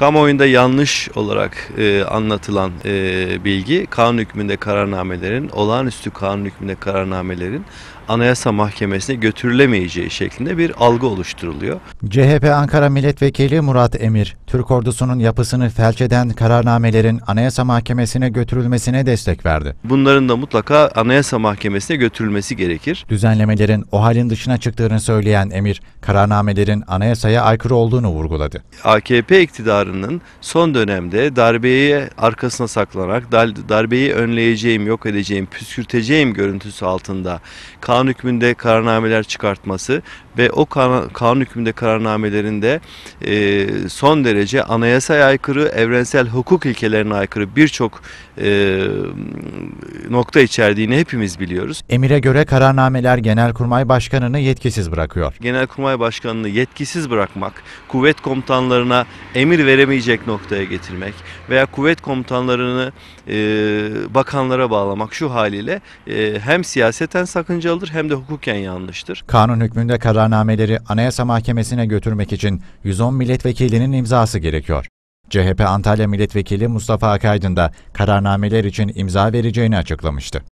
Kamuoyunda yanlış olarak e, anlatılan e, bilgi kanun hükmünde kararnamelerin, olağanüstü kanun hükmünde kararnamelerin Anayasa Mahkemesi'ne götürülemeyeceği şeklinde bir algı oluşturuluyor. CHP Ankara Milletvekili Murat Emir, Türk ordusunun yapısını felç eden kararnamelerin Anayasa Mahkemesi'ne götürülmesine destek verdi. Bunların da mutlaka Anayasa Mahkemesi'ne götürülmesi gerekir. Düzenlemelerin o halin dışına çıktığını söyleyen Emir, kararnamelerin anayasaya aykırı olduğunu vurguladı. AKP iktidarı gruplarının son dönemde darbeyi arkasına saklanarak darbeyi önleyeceğim, yok edeceğim, püskürteceğim görüntüsü altında kanun hükmünde kararnameler çıkartması ve o kanun, hükmünde kararnamelerinde e, son derece anayasaya aykırı, evrensel hukuk ilkelerine aykırı birçok e, nokta içerdiğini hepimiz biliyoruz. Emire göre kararnameler Genelkurmay Başkanı'nı yetkisiz bırakıyor. Genelkurmay Başkanı'nı yetkisiz bırakmak, kuvvet komutanlarına emir vererek veremeyecek noktaya getirmek veya kuvvet komutanlarını e, bakanlara bağlamak şu haliyle e, hem siyaseten sakıncalıdır hem de hukuken yanlıştır. Kanun hükmünde kararnameleri Anayasa Mahkemesi'ne götürmek için 110 milletvekilinin imzası gerekiyor. CHP Antalya Milletvekili Mustafa Akaydın da kararnameler için imza vereceğini açıklamıştı.